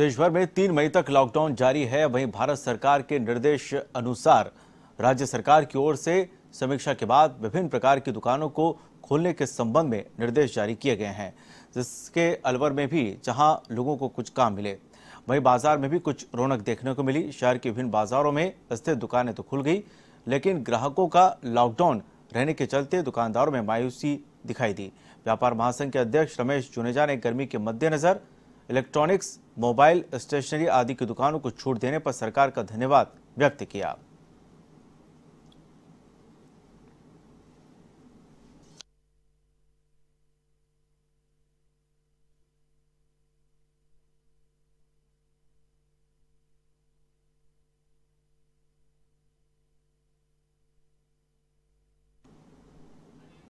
देशभर में तीन मई तक लॉकडाउन जारी है वहीं भारत सरकार के निर्देश अनुसार राज्य सरकार की ओर से समीक्षा के बाद विभिन्न प्रकार की दुकानों को खोलने के संबंध में निर्देश जारी किए गए हैं जिसके अलवर में भी जहां लोगों को कुछ काम मिले वहीं बाजार में भी कुछ रौनक देखने को मिली शहर के विभिन्न बाजारों में स्थित दुकानें तो खुल गई लेकिन ग्राहकों का लॉकडाउन रहने के चलते दुकानदारों में मायूसी दिखाई दी व्यापार महासंघ के अध्यक्ष रमेश जुनेजा ने गर्मी के मद्देनजर इलेक्ट्रॉनिक्स मोबाइल स्टेशनरी आदि की दुकानों को छूट देने पर सरकार का धन्यवाद व्यक्त किया